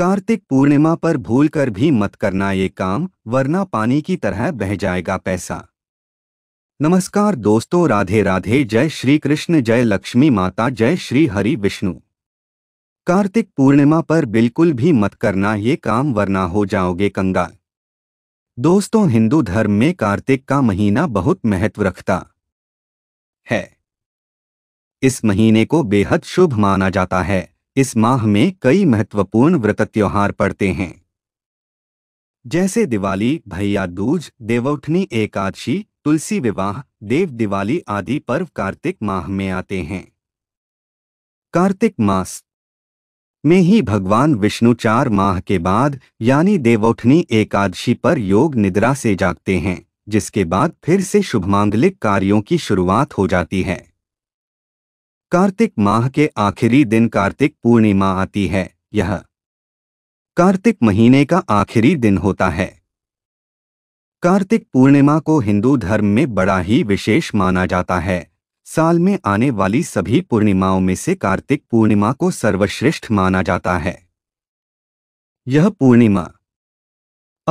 कार्तिक पूर्णिमा पर भूल कर भी मत करना ये काम वरना पानी की तरह बह जाएगा पैसा नमस्कार दोस्तों राधे राधे जय श्री कृष्ण जय लक्ष्मी माता जय श्री हरि विष्णु कार्तिक पूर्णिमा पर बिल्कुल भी मत करना ये काम वरना हो जाओगे कंगाल दोस्तों हिंदू धर्म में कार्तिक का महीना बहुत महत्व रखता है इस महीने को बेहद शुभ माना जाता है इस माह में कई महत्वपूर्ण व्रत त्योहार पड़ते हैं जैसे दिवाली भैया दूज देवउठनी एकादशी तुलसी विवाह देव दिवाली आदि पर्व कार्तिक माह में आते हैं कार्तिक मास में ही भगवान विष्णु चार माह के बाद यानी देवउठनी एकादशी पर योग निद्रा से जागते हैं जिसके बाद फिर से शुभ मांगलिक कार्यों की शुरुआत हो जाती है कार्तिक माह के आखिरी दिन कार्तिक पूर्णिमा आती है यह कार्तिक महीने का आखिरी दिन होता है कार्तिक पूर्णिमा को हिंदू धर्म में बड़ा ही विशेष माना जाता है साल में आने वाली सभी पूर्णिमाओं में से कार्तिक पूर्णिमा को सर्वश्रेष्ठ माना जाता है यह पूर्णिमा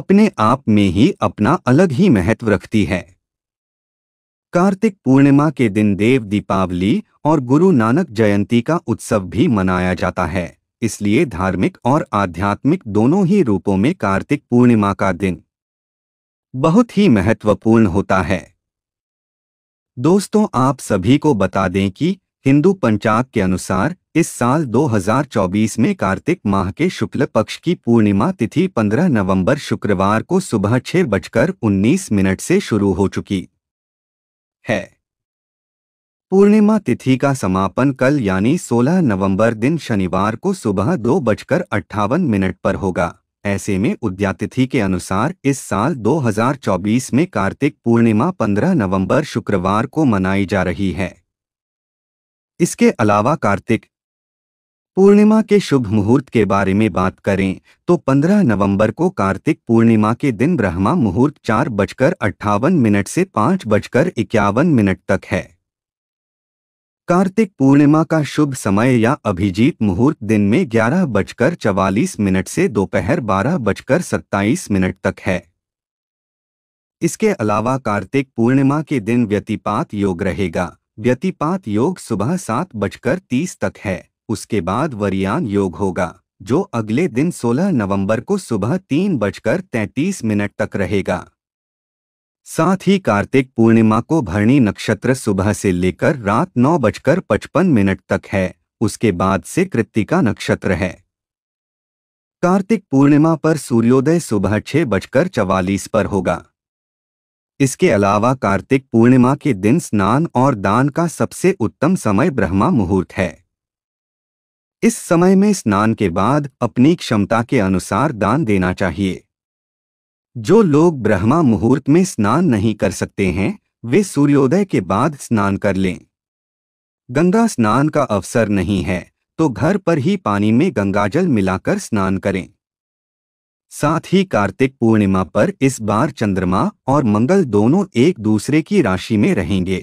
अपने आप में ही अपना अलग ही महत्व रखती है कार्तिक पूर्णिमा के दिन देव दीपावली और गुरु नानक जयंती का उत्सव भी मनाया जाता है इसलिए धार्मिक और आध्यात्मिक दोनों ही रूपों में कार्तिक पूर्णिमा का दिन बहुत ही महत्वपूर्ण होता है दोस्तों आप सभी को बता दें कि हिंदू पंचाग के अनुसार इस साल 2024 में कार्तिक माह के शुक्ल पक्ष की पूर्णिमा तिथि 15 नवंबर शुक्रवार को सुबह छह बजकर उन्नीस मिनट से शुरू हो चुकी है पूर्णिमा तिथि का समापन कल यानी 16 नवंबर दिन शनिवार को सुबह दो बजकर अट्ठावन मिनट पर होगा ऐसे में उद्यातिथि के अनुसार इस साल 2024 में कार्तिक पूर्णिमा 15 नवंबर शुक्रवार को मनाई जा रही है इसके अलावा कार्तिक पूर्णिमा के शुभ मुहूर्त के बारे में बात करें तो 15 नवंबर को कार्तिक पूर्णिमा के दिन ब्रह्मा मुहूर्त चार बजकर अट्ठावन मिनट से पाँच बजकर इक्यावन मिनट तक है कार्तिक पूर्णिमा का शुभ समय या अभिजीत मुहूर्त दिन में ग्यारह बजकर चवालीस मिनट से दोपहर बारह बजकर सत्ताईस मिनट तक है इसके अलावा कार्तिक पूर्णिमा के दिन व्यतिपात योग रहेगा व्यतिपात योग सुबह सात बजकर तीस तक है उसके बाद वरियान योग होगा जो अगले दिन 16 नवंबर को सुबह तीन बजकर तैंतीस मिनट तक रहेगा साथ ही कार्तिक पूर्णिमा को भरणी नक्षत्र सुबह से लेकर रात नौ बजकर पचपन मिनट तक है उसके बाद से कृतिका नक्षत्र है कार्तिक पूर्णिमा पर सूर्योदय सुबह छह बजकर चवालीस पर होगा इसके अलावा कार्तिक पूर्णिमा के दिन स्नान और दान का सबसे उत्तम समय ब्रह्मा मुहूर्त है इस समय में स्नान के बाद अपनी क्षमता के अनुसार दान देना चाहिए जो लोग ब्रह्मा मुहूर्त में स्नान नहीं कर सकते हैं वे सूर्योदय के बाद स्नान कर लें गंगा स्नान का अवसर नहीं है तो घर पर ही पानी में गंगाजल मिलाकर स्नान करें साथ ही कार्तिक पूर्णिमा पर इस बार चंद्रमा और मंगल दोनों एक दूसरे की राशि में रहेंगे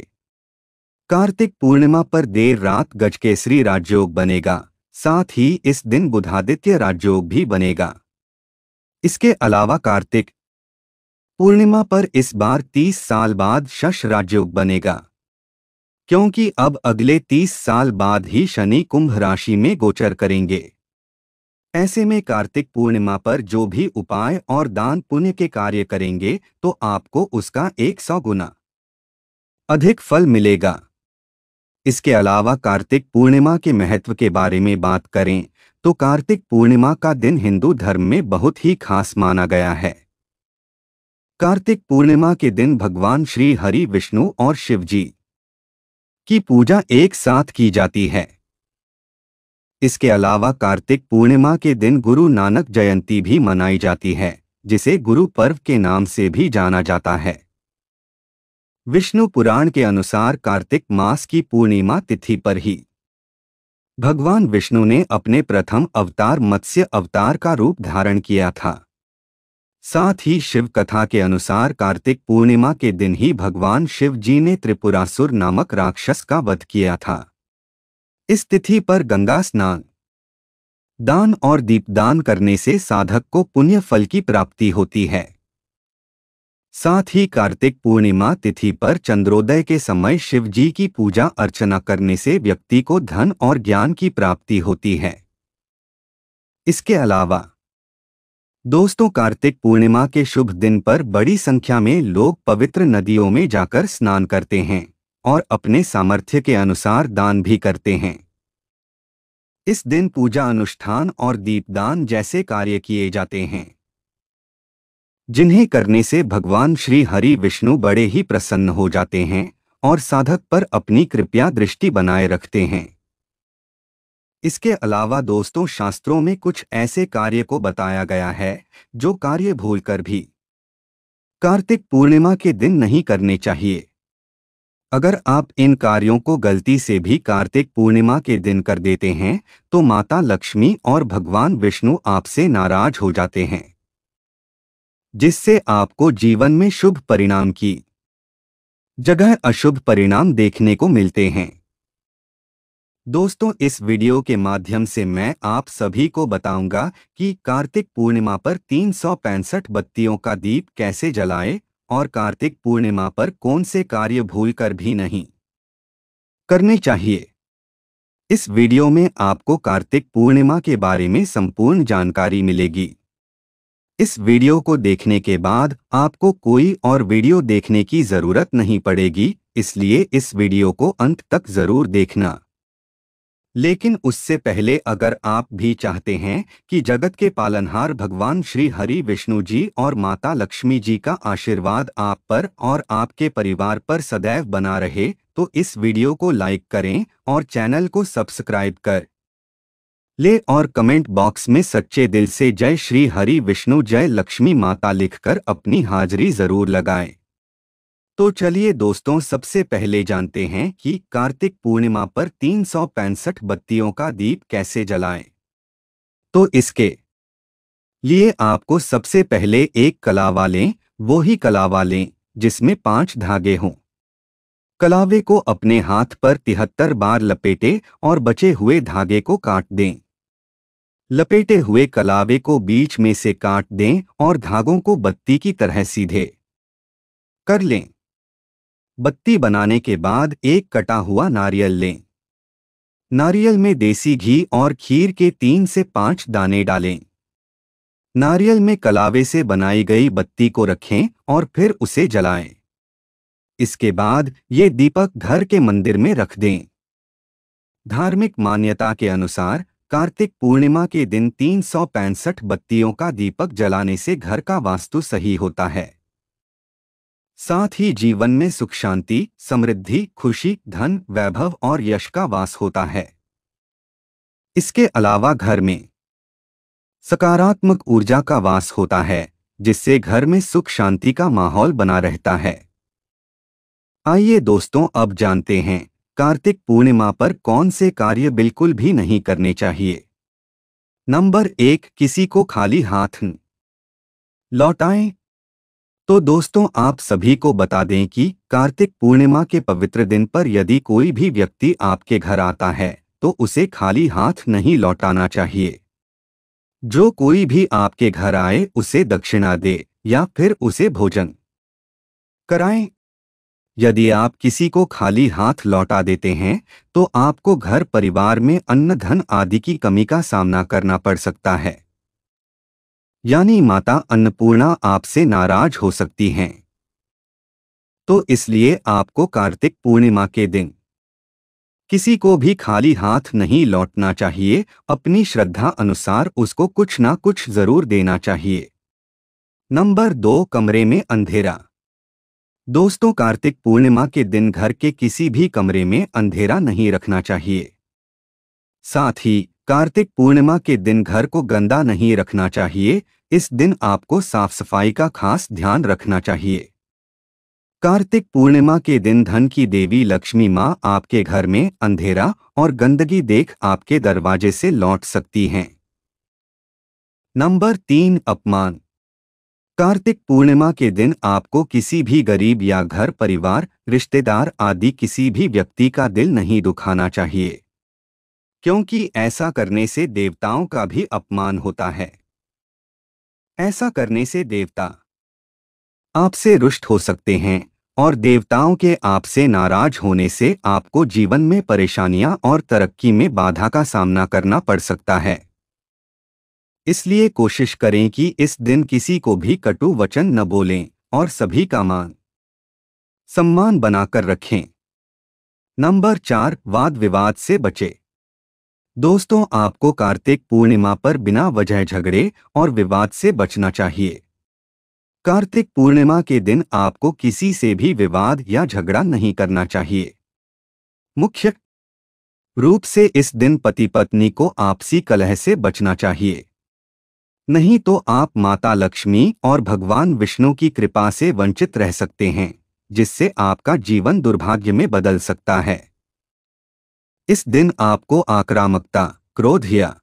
कार्तिक पूर्णिमा पर देर रात गजकेसरी राजयोग बनेगा साथ ही इस दिन बुधादित्य राजयोग भी बनेगा इसके अलावा कार्तिक पूर्णिमा पर इस बार 30 साल बाद शश राजयोग बनेगा क्योंकि अब अगले 30 साल बाद ही शनि कुंभ राशि में गोचर करेंगे ऐसे में कार्तिक पूर्णिमा पर जो भी उपाय और दान पुण्य के कार्य करेंगे तो आपको उसका एक सौ गुना अधिक फल मिलेगा इसके अलावा कार्तिक पूर्णिमा के महत्व के बारे में बात करें तो कार्तिक पूर्णिमा का दिन हिंदू धर्म में बहुत ही खास माना गया है कार्तिक पूर्णिमा के दिन भगवान श्री हरि विष्णु और शिव जी की पूजा एक साथ की जाती है इसके अलावा कार्तिक पूर्णिमा के दिन गुरु नानक जयंती भी मनाई जाती है जिसे गुरु पर्व के नाम से भी जाना जाता है विष्णु पुराण के अनुसार कार्तिक मास की पूर्णिमा तिथि पर ही भगवान विष्णु ने अपने प्रथम अवतार मत्स्य अवतार का रूप धारण किया था साथ ही शिव कथा के अनुसार कार्तिक पूर्णिमा के दिन ही भगवान शिव जी ने त्रिपुरासुर नामक राक्षस का वध किया था इस तिथि पर गंगा स्नान दान और दीपदान करने से साधक को पुण्य फल की प्राप्ति होती है साथ ही कार्तिक पूर्णिमा तिथि पर चंद्रोदय के समय शिव जी की पूजा अर्चना करने से व्यक्ति को धन और ज्ञान की प्राप्ति होती है इसके अलावा दोस्तों कार्तिक पूर्णिमा के शुभ दिन पर बड़ी संख्या में लोग पवित्र नदियों में जाकर स्नान करते हैं और अपने सामर्थ्य के अनुसार दान भी करते हैं इस दिन पूजा अनुष्ठान और दीपदान जैसे कार्य किए जाते हैं जिन्हें करने से भगवान श्री हरि विष्णु बड़े ही प्रसन्न हो जाते हैं और साधक पर अपनी कृपया दृष्टि बनाए रखते हैं इसके अलावा दोस्तों शास्त्रों में कुछ ऐसे कार्य को बताया गया है जो कार्य भूलकर भी कार्तिक पूर्णिमा के दिन नहीं करने चाहिए अगर आप इन कार्यों को गलती से भी कार्तिक पूर्णिमा के दिन कर देते हैं तो माता लक्ष्मी और भगवान विष्णु आपसे नाराज हो जाते हैं जिससे आपको जीवन में शुभ परिणाम की जगह अशुभ परिणाम देखने को मिलते हैं दोस्तों इस वीडियो के माध्यम से मैं आप सभी को बताऊंगा कि कार्तिक पूर्णिमा पर तीन बत्तियों का दीप कैसे जलाएं और कार्तिक पूर्णिमा पर कौन से कार्य भूलकर भी नहीं करने चाहिए इस वीडियो में आपको कार्तिक पूर्णिमा के बारे में संपूर्ण जानकारी मिलेगी इस वीडियो को देखने के बाद आपको कोई और वीडियो देखने की जरूरत नहीं पड़ेगी इसलिए इस वीडियो को अंत तक जरूर देखना लेकिन उससे पहले अगर आप भी चाहते हैं कि जगत के पालनहार भगवान श्री हरि विष्णु जी और माता लक्ष्मी जी का आशीर्वाद आप पर और आपके परिवार पर सदैव बना रहे तो इस वीडियो को लाइक करें और चैनल को सब्सक्राइब कर ले और कमेंट बॉक्स में सच्चे दिल से जय श्री हरि विष्णु जय लक्ष्मी माता लिखकर अपनी हाजिरी जरूर लगाएं। तो चलिए दोस्तों सबसे पहले जानते हैं कि कार्तिक पूर्णिमा पर तीन बत्तियों का दीप कैसे जलाएं। तो इसके लिए आपको सबसे पहले एक कलावा लें वो ही कलावा लें जिसमें पांच धागे हों कलावे को अपने हाथ पर तिहत्तर बार लपेटे और बचे हुए धागे को काट दें लपेटे हुए कलावे को बीच में से काट दें और धागों को बत्ती की तरह सीधे कर लें बत्ती बनाने के बाद एक कटा हुआ नारियल लें नारियल में देसी घी और खीर के तीन से पांच दाने डालें नारियल में कलावे से बनाई गई बत्ती को रखें और फिर उसे जलाएं। इसके बाद ये दीपक घर के मंदिर में रख दें धार्मिक मान्यता के अनुसार कार्तिक पूर्णिमा के दिन तीन बत्तियों का दीपक जलाने से घर का वास्तु सही होता है साथ ही जीवन में सुख शांति समृद्धि खुशी धन वैभव और यश का वास होता है इसके अलावा घर में सकारात्मक ऊर्जा का वास होता है जिससे घर में सुख शांति का माहौल बना रहता है आइए दोस्तों अब जानते हैं कार्तिक पूर्णिमा पर कौन से कार्य बिल्कुल भी नहीं करने चाहिए नंबर एक किसी को खाली हाथ लौटाएं तो दोस्तों आप सभी को बता दें कि कार्तिक पूर्णिमा के पवित्र दिन पर यदि कोई भी व्यक्ति आपके घर आता है तो उसे खाली हाथ नहीं लौटाना चाहिए जो कोई भी आपके घर आए उसे दक्षिणा दे या फिर उसे भोजन कराएं यदि आप किसी को खाली हाथ लौटा देते हैं तो आपको घर परिवार में अन्न धन आदि की कमी का सामना करना पड़ सकता है यानी माता अन्नपूर्णा आपसे नाराज हो सकती हैं तो इसलिए आपको कार्तिक पूर्णिमा के दिन किसी को भी खाली हाथ नहीं लौटना चाहिए अपनी श्रद्धा अनुसार उसको कुछ ना कुछ जरूर देना चाहिए नंबर दो कमरे में अंधेरा दोस्तों कार्तिक पूर्णिमा के दिन घर के किसी भी कमरे में अंधेरा नहीं रखना चाहिए साथ ही कार्तिक पूर्णिमा के दिन घर को गंदा नहीं रखना चाहिए इस दिन आपको साफ सफाई का खास ध्यान रखना चाहिए कार्तिक पूर्णिमा के दिन धन की देवी लक्ष्मी माँ आपके घर में अंधेरा और गंदगी देख आपके दरवाजे से लौट सकती हैं नंबर तीन अपमान कार्तिक पूर्णिमा के दिन आपको किसी भी गरीब या घर परिवार रिश्तेदार आदि किसी भी व्यक्ति का दिल नहीं दुखाना चाहिए क्योंकि ऐसा करने से देवताओं का भी अपमान होता है ऐसा करने से देवता आपसे रुष्ट हो सकते हैं और देवताओं के आपसे नाराज होने से आपको जीवन में परेशानियां और तरक्की में बाधा का सामना करना पड़ सकता है इसलिए कोशिश करें कि इस दिन किसी को भी कटु वचन न बोलें और सभी का मान सम्मान बनाकर रखें नंबर चार वाद विवाद से बचे दोस्तों आपको कार्तिक पूर्णिमा पर बिना वजह झगड़े और विवाद से बचना चाहिए कार्तिक पूर्णिमा के दिन आपको किसी से भी विवाद या झगड़ा नहीं करना चाहिए मुख्य रूप से इस दिन पति पत्नी को आपसी कलह से बचना चाहिए नहीं तो आप माता लक्ष्मी और भगवान विष्णु की कृपा से वंचित रह सकते हैं जिससे आपका जीवन दुर्भाग्य में बदल सकता है इस दिन आपको आक्रामकता क्रोध या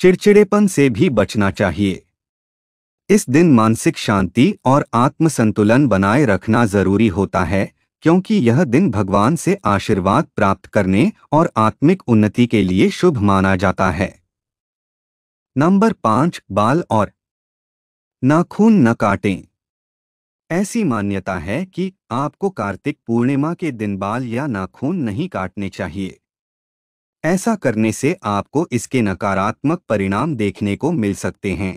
चिड़चिड़ेपन से भी बचना चाहिए इस दिन मानसिक शांति और आत्मसंतुलन बनाए रखना जरूरी होता है क्योंकि यह दिन भगवान से आशीर्वाद प्राप्त करने और आत्मिक उन्नति के लिए शुभ माना जाता है नंबर पांच बाल और नाखून न काटें ऐसी मान्यता है कि आपको कार्तिक पूर्णिमा के दिन बाल या नाखून नहीं काटने चाहिए ऐसा करने से आपको इसके नकारात्मक परिणाम देखने को मिल सकते हैं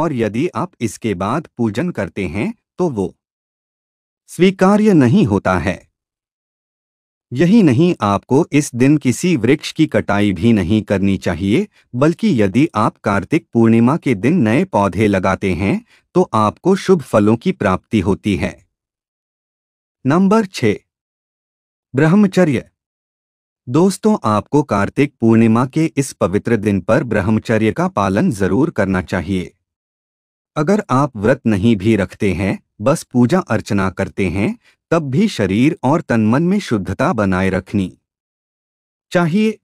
और यदि आप इसके बाद पूजन करते हैं तो वो स्वीकार्य नहीं होता है यही नहीं आपको इस दिन किसी वृक्ष की कटाई भी नहीं करनी चाहिए बल्कि यदि आप कार्तिक पूर्णिमा के दिन नए पौधे लगाते हैं तो आपको शुभ फलों की प्राप्ति होती है नंबर छ ब्रह्मचर्य दोस्तों आपको कार्तिक पूर्णिमा के इस पवित्र दिन पर ब्रह्मचर्य का पालन जरूर करना चाहिए अगर आप व्रत नहीं भी रखते हैं बस पूजा अर्चना करते हैं तब भी शरीर और तनमन में शुद्धता बनाए रखनी चाहिए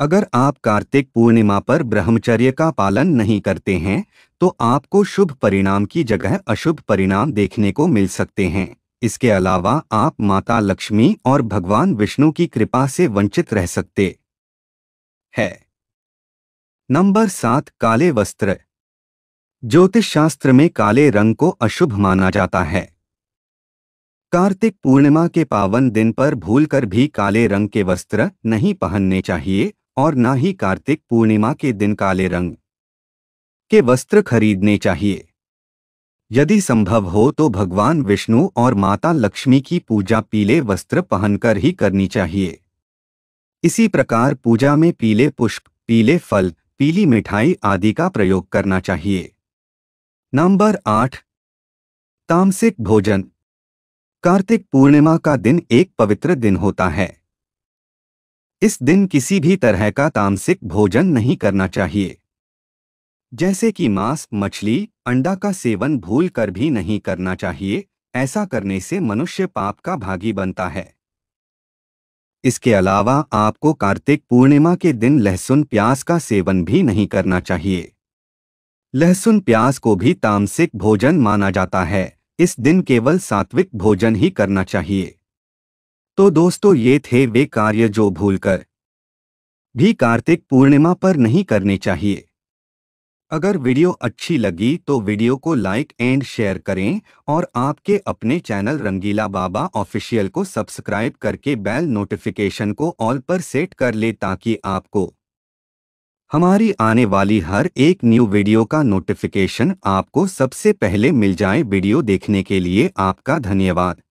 अगर आप कार्तिक पूर्णिमा पर ब्रह्मचर्य का पालन नहीं करते हैं तो आपको शुभ परिणाम की जगह अशुभ परिणाम देखने को मिल सकते हैं इसके अलावा आप माता लक्ष्मी और भगवान विष्णु की कृपा से वंचित रह सकते हैं नंबर सात काले वस्त्र ज्योतिष शास्त्र में काले रंग को अशुभ माना जाता है कार्तिक पूर्णिमा के पावन दिन पर भूलकर भी काले रंग के वस्त्र नहीं पहनने चाहिए और न ही कार्तिक पूर्णिमा के दिन काले रंग के वस्त्र खरीदने चाहिए यदि संभव हो तो भगवान विष्णु और माता लक्ष्मी की पूजा पीले वस्त्र पहनकर ही करनी चाहिए इसी प्रकार पूजा में पीले पुष्प पीले फल पीली मिठाई आदि का प्रयोग करना चाहिए नंबर आठ तामसिक भोजन कार्तिक पूर्णिमा का दिन एक पवित्र दिन होता है इस दिन किसी भी तरह का तामसिक भोजन नहीं करना चाहिए जैसे कि मांस मछली अंडा का सेवन भूल कर भी नहीं करना चाहिए ऐसा करने से मनुष्य पाप का भागी बनता है इसके अलावा आपको कार्तिक पूर्णिमा के दिन लहसुन प्याज का सेवन भी नहीं करना चाहिए लहसुन प्याज को भी तामसिक भोजन माना जाता है इस दिन केवल सात्विक भोजन ही करना चाहिए तो दोस्तों ये थे वे कार्य जो भूलकर भी कार्तिक पूर्णिमा पर नहीं करने चाहिए अगर वीडियो अच्छी लगी तो वीडियो को लाइक एंड शेयर करें और आपके अपने चैनल रंगीला बाबा ऑफिशियल को सब्सक्राइब करके बेल नोटिफिकेशन को ऑल पर सेट कर ले ताकि आपको हमारी आने वाली हर एक न्यू वीडियो का नोटिफिकेशन आपको सबसे पहले मिल जाए वीडियो देखने के लिए आपका धन्यवाद